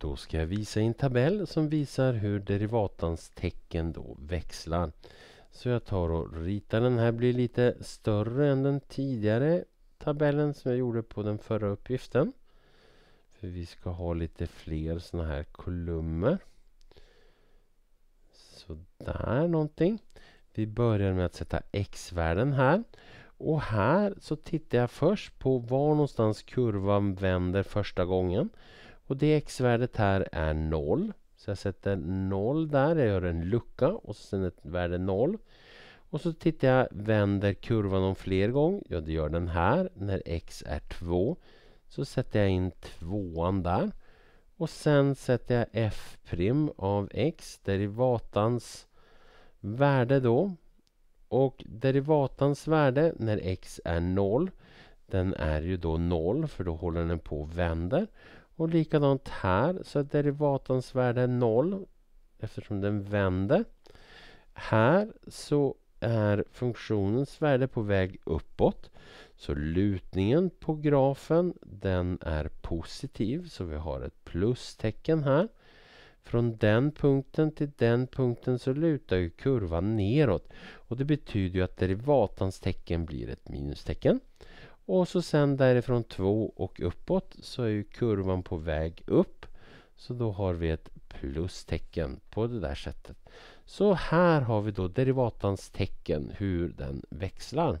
Då ska jag visa en tabell som visar hur derivatans tecken då växlar. Så jag tar och ritar den här, blir lite större än den tidigare tabellen som jag gjorde på den förra uppgiften. För vi ska ha lite fler sådana här kolumner. Sådär någonting. Vi börjar med att sätta x-värden här. Och här så tittar jag först på var någonstans kurvan vänder första gången. Och x värdet här är 0. Så jag sätter 0 där, jag gör en lucka och sen ett värde 0. Och så tittar jag, vänder kurvan om fler gång. Ja, det gör den här när X är 2. Så sätter jag in tvåan där. Och sen sätter jag F' av X, derivatans värde då. Och derivatans värde när X är 0 den är ju då noll för då håller den på och vänder. Och likadant här så är derivatans värde noll eftersom den vänder. Här så är funktionens värde på väg uppåt. Så lutningen på grafen den är positiv så vi har ett plustecken här. Från den punkten till den punkten så lutar ju kurvan neråt och det betyder ju att derivatans tecken blir ett minustecken. Och så sen därifrån 2 och uppåt så är ju kurvan på väg upp. Så då har vi ett plustecken på det där sättet. Så här har vi då derivatans tecken, hur den växlar.